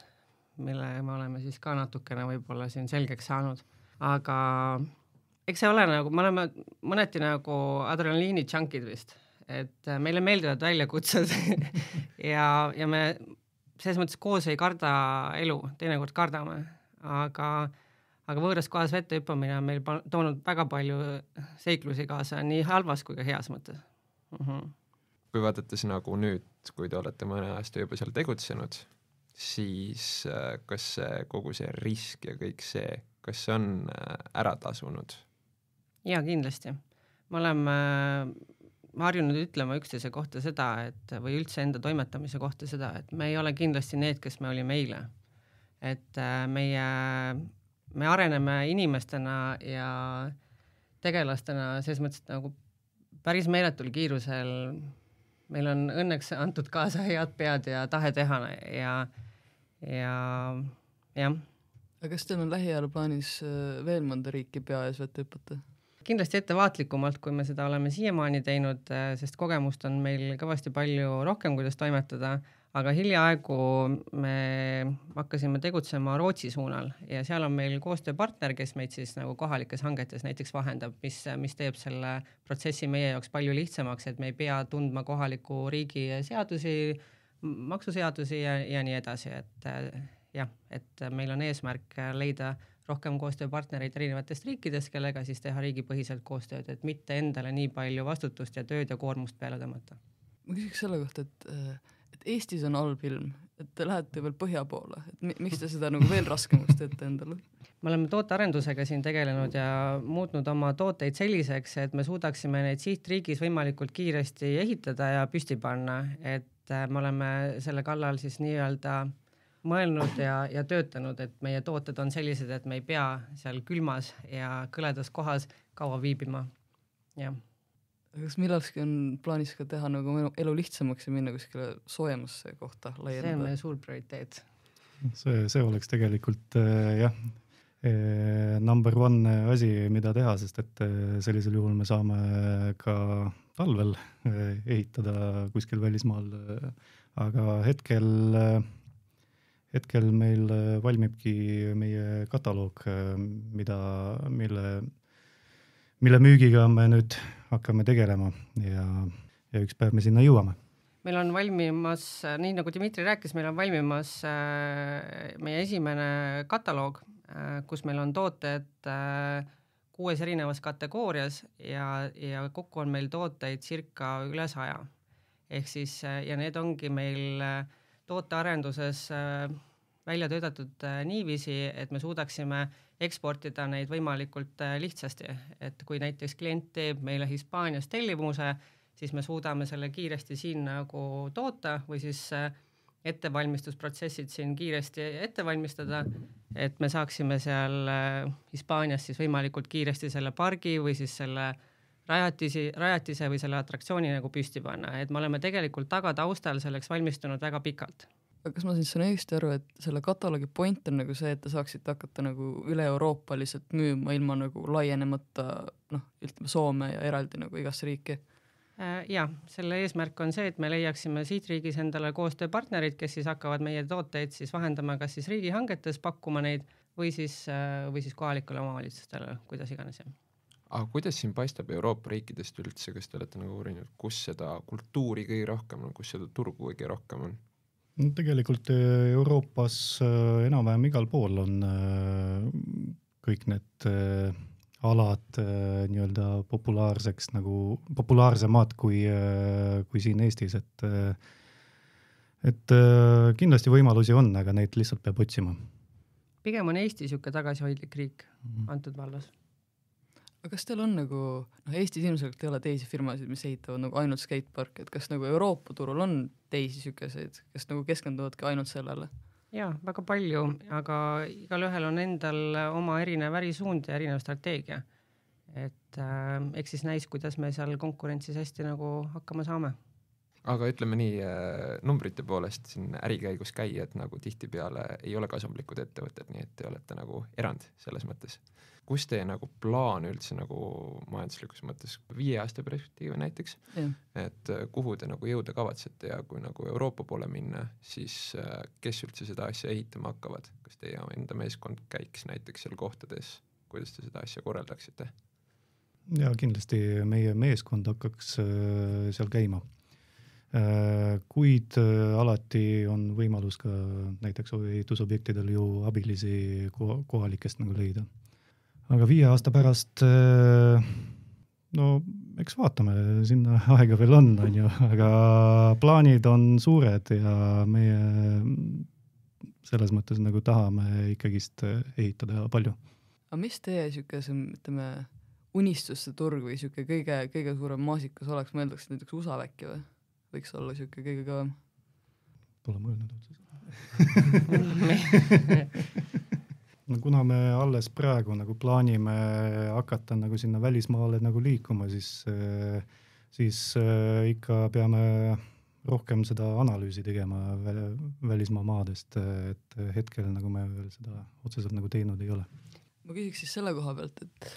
mille me oleme siis ka natukene võib-olla siin selgeks saanud, aga eks see ole nagu, me oleme mõneti nagu adrenaliini džankid vist, et äh, meile meeldivad väljakutsed [LAUGHS] ja, ja me selles mõttes koos ei karda elu, teinekord kardame, aga, aga võõras kohas vette hüppamine on meil toonud väga palju seiklusi kaasa nii halvas kui ka heas mõttes mm. -hmm. kui vaadates nagu nüüd, kui te olete mõne aasta juba seal tegutsenud, siis äh, kas see kogu see risk ja kõik see, kas see on äh, ära tasunud? jaa, kindlasti. me oleme äh, harjunud ütlema üksteise kohta seda, et või üldse enda toimetamise kohta seda, et me ei ole kindlasti need, kes me olime eile. et äh, meie, me areneme inimestena ja tegelastena selles mõttes nagu päris meeletul kiirusel. meil on õnneks antud kaasa head pead ja tahe teha ja, ja jah. aga kas teil on lähiajal plaanis äh, veel mõnda riiki pea ees vette hüpata? kindlasti ettevaatlikumalt, kui me seda oleme siiamaani teinud, äh, sest kogemust on meil kõvasti palju rohkem, kuidas toimetada, aga hiljaaegu me hakkasime tegutsema Rootsi suunal ja seal on meil koostööpartner, kes meid siis nagu kohalikes hangetes näiteks vahendab, mis, mis teeb selle protsessi meie jaoks palju lihtsamaks, et me ei pea tundma kohaliku riigi seadusi, maksuseadusi ja, ja nii edasi, et äh, jah, et meil on eesmärk leida äh, rohkem koostööpartnereid erinevatest riikidest, kellega siis teha riigipõhiselt koostööd, et mitte endale nii palju vastutust ja tööd ja koormust peale tõmmata. ma küsiks selle kohta, et, äh, et Eestis on halb ilm, et te lähete veel põhja poole, et miks te seda nagu veel raskemaks teete endale? [LAUGHS] me oleme tootearendusega siin tegelenud ja muutnud oma tooteid selliseks, et me suudaksime neid sihtriigis võimalikult kiiresti ehitada ja püsti panna, et äh, me oleme selle kallal siis nii-öelda mõelnud ja, ja töötanud, et meie tooted on sellised, et me ei pea seal külmas ja kõledas kohas kaua viibima, jah. kas millalgi on plaanis ka teha nagu elu lihtsamaks ja minna kuskile soojemasse kohta laiendada? see on meie suur prioriteet. see, see oleks tegelikult äh, jah, äh, number one äh, asi, mida teha, sest et äh, sellisel juhul me saame ka talvel ehitada kuskil välismaal, aga hetkel äh, hetkel meil äh, valmibki meie kataloog, äh, mida, mille, mille müügiga me nüüd hakkame tegelema ja, ja üks päev me sinna jõuame meil on valmimas, äh, nii nagu Dmitri rääkis, meil on valmimas meie esimene kataloog, kus meil on tooted kuues erinevas kategoorias ja, ja kokku on meil tooteid circa üle saja. ehk siis ja need ongi meil äh, tootearenduses äh, välja töötatud äh, niiviisi, et me suudaksime eksportida neid võimalikult äh, lihtsasti, et kui näiteks klient teeb meile Hispaanias tellimuse, siis me suudame selle kiiresti siin nagu toota või siis ettevalmistusprotsessid siin kiiresti ette valmistada, et me saaksime seal Hispaanias siis võimalikult kiiresti selle pargi või siis selle äh, rajatisi, rajatise või selle atraktsiooni nagu püsti panna, et me oleme tegelikult tagataustal selleks valmistunud väga pikalt. aga kas ma siis saan õigesti aru, et selle kataloogi point on nagu see, et te saaksite hakata nagu üle Euroopa lihtsalt müüma ilma nagu laienemata noh, ütleme Soome ja eraldi nagu igasse riiki? Äh, jah, selle eesmärk on see, et me leiaksime sihtriigis endale koostööpartnerid, kes siis hakkavad meie tooteid siis vahendama, kas siis riigihangetes pakkuma neid või siis, äh, või siis kohalikele omavalitsustele, kuidas iganes jah aga kuidas siin paistab Euroopa riikidest üldse, kas te olete nagu uurinud, kus seda kultuuri kõige rohkem on, kus seda turgu kõige rohkem on? no tegelikult eh, Euroopas eh, enam-vähem igal pool on eh, kõik need alad nii-öelda populaarseks nagu, populaarsemad kui, kui siin Eestis, et et kindlasti võimalusi on, aga neid lihtsalt peab otsima. pigem on Eesti niisugune tagasihoidlik riik mm -hmm. antud vallas aga kas teil on nagu, noh Eestis ilmselt ei ole teisi firmasid, mis ehitavad nagu ainult skateparke, et kas nagu Euroopa turul on teisi niisuguseid, kes nagu keskenduvadki ainult sellele? jaa, väga palju, aga igalühel on endal oma erinev ärisuund ja erinev strateegia. et äh, eks siis näis, kuidas me seal konkurentsis hästi nagu hakkama saame aga ütleme nii äh, numbrite poolest siin ärikäigus käijad nagu tihtipeale ei ole kasumlikud ettevõtted, nii et te olete nagu erand selles mõttes. kus teie nagu plaan üldse nagu majanduslikus mõttes, viie aasta perspektiivi näiteks, et äh, kuhu te nagu jõuda kavatsete ja kui nagu Euroopa poole minna, siis äh, kes üldse seda asja ehitama hakkavad, kas teie enda meeskond käiks näiteks seal kohtades, kuidas te seda asja korraldaksite? ja kindlasti meie meeskond hakkaks seal käima Äh, kuid äh, alati on võimalus ka näiteks ehitusobjektidel ju abilisi kohalikest nagu leida. aga viie aasta pärast äh, no eks vaatame, sinna [LAUGHS] aega veel on, on ju, aga plaanid on suured ja meie selles mõttes nagu tahame ikkagist ehitada palju. aga mis teie niisuguse, ütleme, unistuste turg või niisugune kõige, kõige suurem maasikas oleks, mõeldakse näiteks USA äkki või? võiks olla sihuke kõige kõvem. Pole mõelnud otseselt [LAUGHS] no kuna me alles praegu nagu plaanime hakata nagu sinna välismaale nagu liikuma, siis, eh, siis eh, ikka peame rohkem seda analüüsi tegema välismaa maadest, eh, et hetkel nagu me veel seda otseselt nagu teinud ei ole. ma küsiks siis selle koha pealt, et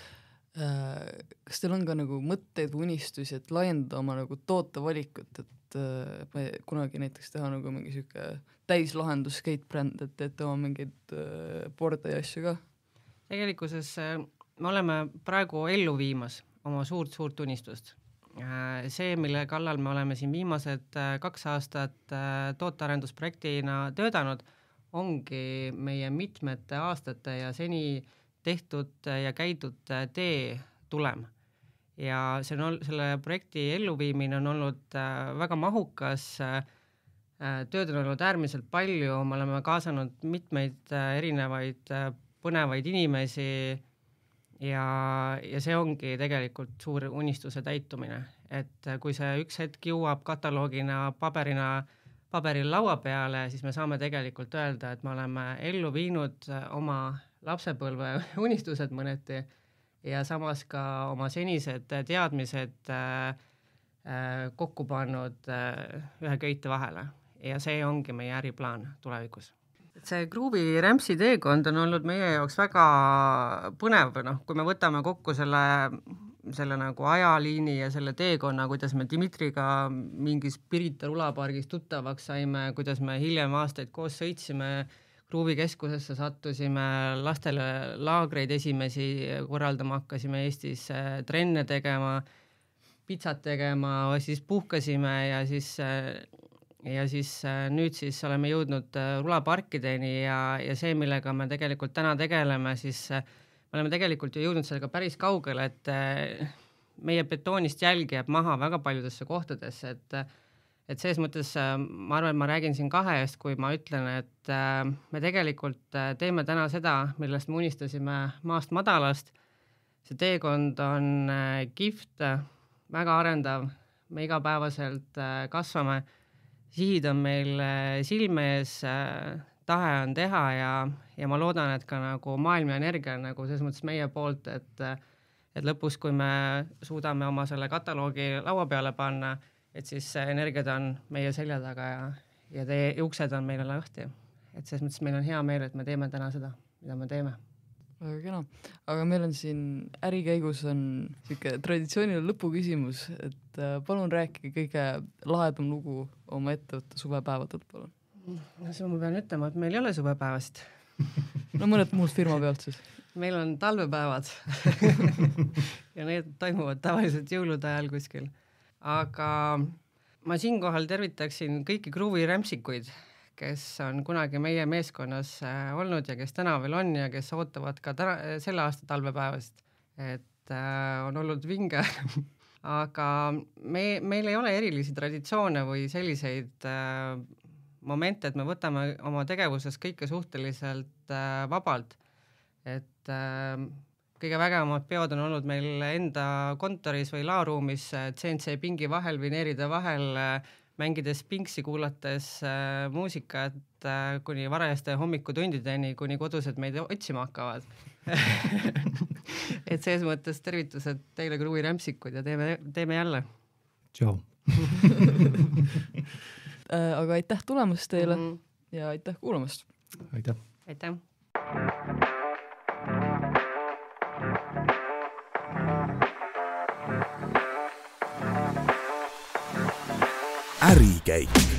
äh, kas teil on ka nagu mõtteid või unistusi, et laiendada oma nagu tootevalikut, et et, et me kunagi näiteks teha nagu mingi sihuke täislahendus skatebränd, et teete oma mingeid äh, board'e ja asju ka? tegelikkuses äh, me oleme praegu ellu viimas oma suurt-suurt unistust. Äh, see, mille kallal me oleme siin viimased äh, kaks aastat tootearendusprojektina töötanud, ongi meie mitmete aastate ja seni tehtud ja käidud tee tulem ja see on, selle projekti elluviimine on olnud äh, väga mahukas, äh, äh, tööd on olnud äärmiselt palju, me oleme kaasanud mitmeid erinevaid põnevaid inimesi ja, ja see ongi tegelikult suur unistuse täitumine, et kui see üks hetk jõuab kataloogina, paberina, paberil laua peale, siis me saame tegelikult öelda, et me oleme ellu viinud oma lapsepõlve [LAUGHS] unistused mõneti ja samas ka oma senised teadmised äh, äh, kokku pannud äh, ühe köite vahele ja see ongi meie äriplaan tulevikus see Gruubi Rämpsi teekond on olnud meie jaoks väga põnev, noh, kui me võtame kokku selle, selle nagu ajaliini ja selle teekonna, kuidas me Dmitriga mingis Pirita rulapargis tuttavaks saime, kuidas me hiljem aastaid koos sõitsime äh, ruubikeskusesse sattusime, lastele laagreid esimesi korraldama hakkasime, Eestis äh, trenne tegema, pitsat tegema, siis puhkasime ja siis äh, ja siis äh, nüüd siis oleme jõudnud rulaparkideni ja, ja see, millega me tegelikult täna tegeleme, siis me oleme tegelikult ju jõudnud sellega päris kaugele, et meie betoonist jälg jääb maha väga paljudesse kohtadesse, et et selles mõttes äh, ma arvan, et ma räägin siin kahe eest, kui ma ütlen, et äh, me tegelikult äh, teeme täna seda, millest me unistasime maast madalast. see teekond on kihvt, väga arendav, me igapäevaselt kasvame, sihid on meil silme ees, tahe on teha ja, ja ma loodan, et ka nagu maailm ja energia on nagu selles mõttes meie poolt, et et lõpus, kui me suudame oma selle kataloogi laua peale panna et siis energiad on meie selja taga ja, ja teie uksed on meile lahti. et selles mõttes meil on hea meel, et me teeme täna seda, mida me teeme. väga kena, aga meil on siin ärikäigus on niisugune traditsiooniline lõpuküsimus, et äh, palun rääkige kõige lahedam lugu oma ettevõtte suvepäevadelt, palun. Mm, no siis ma pean ütlema, et meil ei ole suvepäevast [LAUGHS] no mõned muud firma pealt siis meil on talvepäevad [LAUGHS] ja need toimuvad tavaliselt jõulude ajal kuskil aga ma siinkohal tervitaksin kõiki Gruvi rämpsikuid, kes on kunagi meie meeskonnas äh, olnud ja kes täna veel on ja kes ootavad ka täna, äh, selle aasta talvepäevasid. et äh, on olnud vinge [LAUGHS] aga me, meil ei ole erilisi traditsioone või selliseid äh, momente, et me võtame oma tegevuses kõike suhteliselt äh, vabalt. et äh, kõige vägevamad peod on olnud meil enda kontoris või laoruumis CNC äh, pingi vahel, vineeride vahel, äh, mängides pingsi, kuulates äh, muusikat kuni varajaste hommikutundideni, kuni kodused meid otsima hakkavad [LAUGHS] et selles mõttes tervitused teile, Gruvi Rämpsikud ja teeme, teeme jälle. tšau [LAUGHS] aga aitäh tulemast teile mm -hmm. ja aitäh kuulamast. aitäh. aitäh. ärikäik